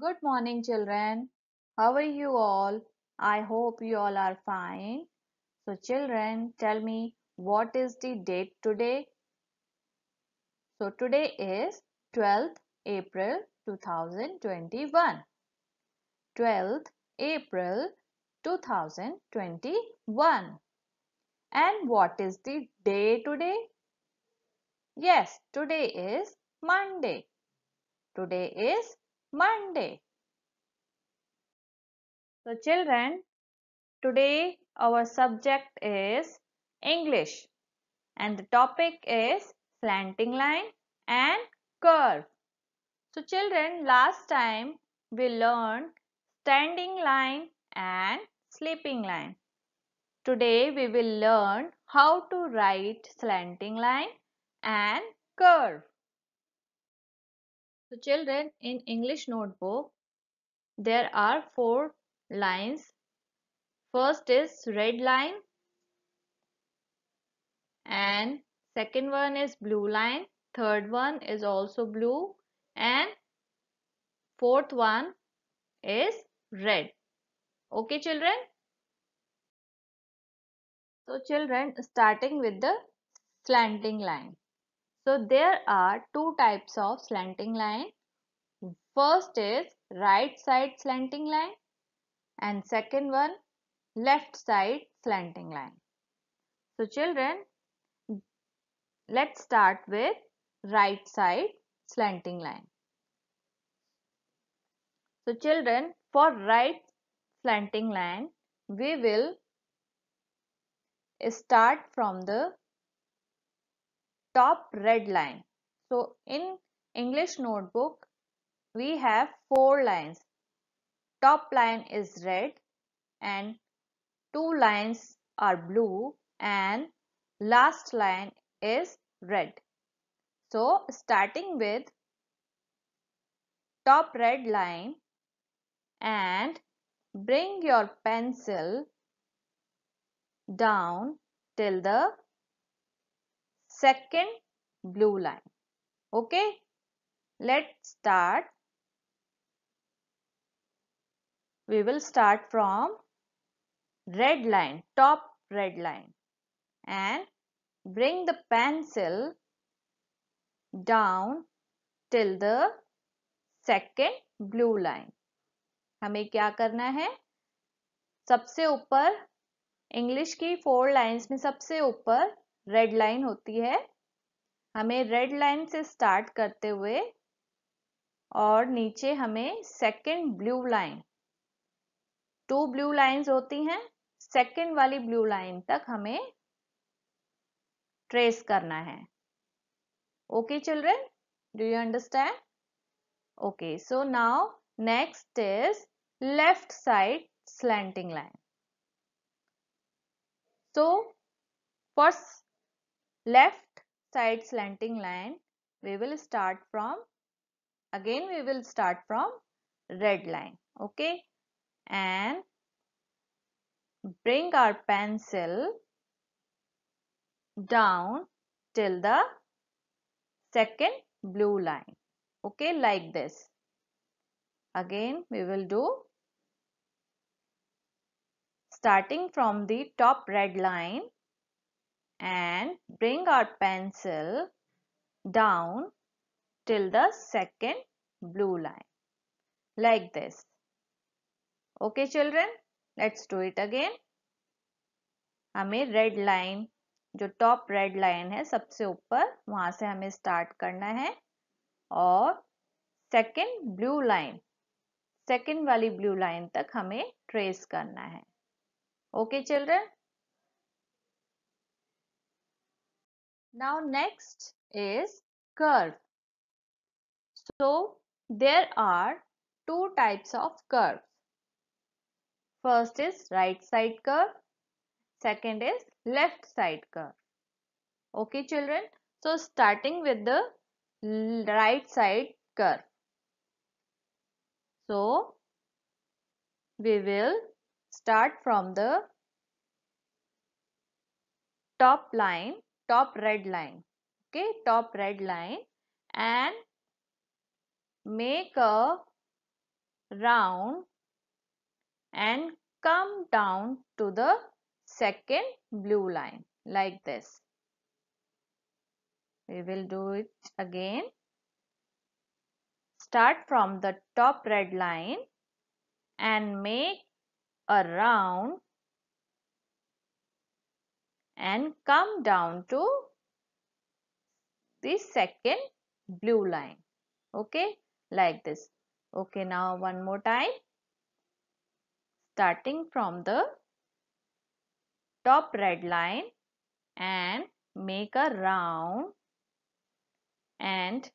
Good morning, children. How are you all? I hope you all are fine. So, children, tell me what is the date today? So, today is 12th April 2021. 12th April 2021. And what is the day today? Yes, today is Monday. Today is Monday. So children, today our subject is English and the topic is slanting line and curve. So children, last time we learned standing line and sleeping line. Today we will learn how to write slanting line and curve. So children, in English notebook, there are four lines. First is red line and second one is blue line, third one is also blue and fourth one is red. Okay children? So children starting with the slanting line. So there are two types of slanting line. First is right side slanting line and second one left side slanting line. So children, let's start with right side slanting line. So children, for right slanting line, we will start from the top red line. So in English notebook, we have four lines. Top line is red and two lines are blue and last line is red. So starting with top red line and bring your pencil down till the second blue line okay let's start we will start from red line top red line and bring the pencil down till the second blue line hame kya karna hai sabse upar english ki four lines mein sabse upar red line होती है हमें red line से start करते हुए और नीचे हमें second blue line two blue lines होती हैं सेकंड वाली ब्लू लाइन तक हमें ट्रेस करना है okay children do you understand okay so now next is left side slanting line so first left side slanting line we will start from again we will start from red line okay and bring our pencil down till the second blue line okay like this again we will do starting from the top red line and bring our pencil down till the second blue line like this. Okay children, let's do it again. हमें red line जो top red line है सबसे ऊपर वहां से हमें start करना है और सेकंड ब्लू लाइन सेकंड वाली ब्लू लाइन तक हमें ट्रेस करना है okay children Now next is curve. So there are two types of curves. First is right side curve. Second is left side curve. Okay children. So starting with the right side curve. So we will start from the top line top red line okay top red line and make a round and come down to the second blue line like this we will do it again start from the top red line and make a round and come down to the second blue line. Okay, like this. Okay, now one more time. Starting from the top red line and make a round and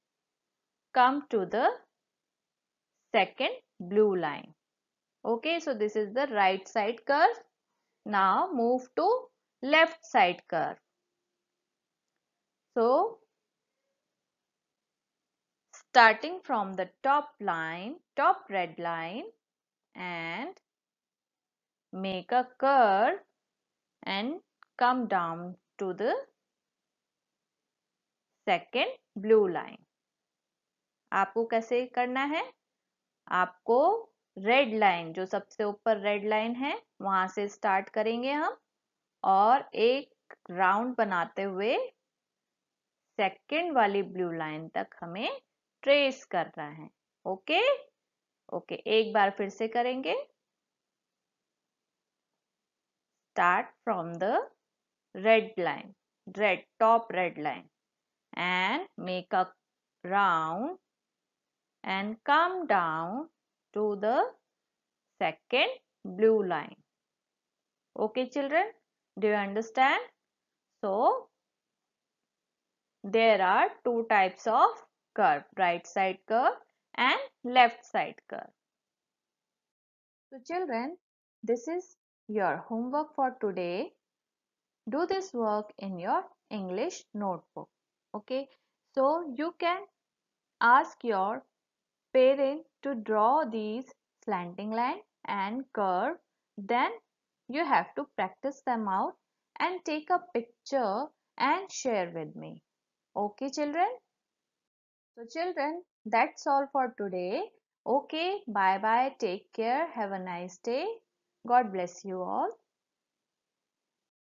come to the second blue line. Okay, so this is the right side curve. Now move to left side curve. So, starting from the top line, top red line and make a curve and come down to the second blue line. आपको कैसे करना है आपको red line जो सबसे ऊपर red line है वहां से स्टार्ट करेंगे हम और एक राउंड बनाते हुए सेकेंड वाली ब्लू लाइन तक हमें ट्रेस करना है ओके ओके एक बार फिर से करेंगे start from the red line red top red line and make a round and come down to the second blue line okay children Do you understand? So, there are two types of curve, right side curve and left side curve. So children, this is your homework for today. Do this work in your English notebook. Okay, so you can ask your parent to draw these slanting line and curve. Then you have to practice them out and take a picture and share with me. Okay, children? So, children, that's all for today. Okay, bye bye. Take care. Have a nice day. God bless you all.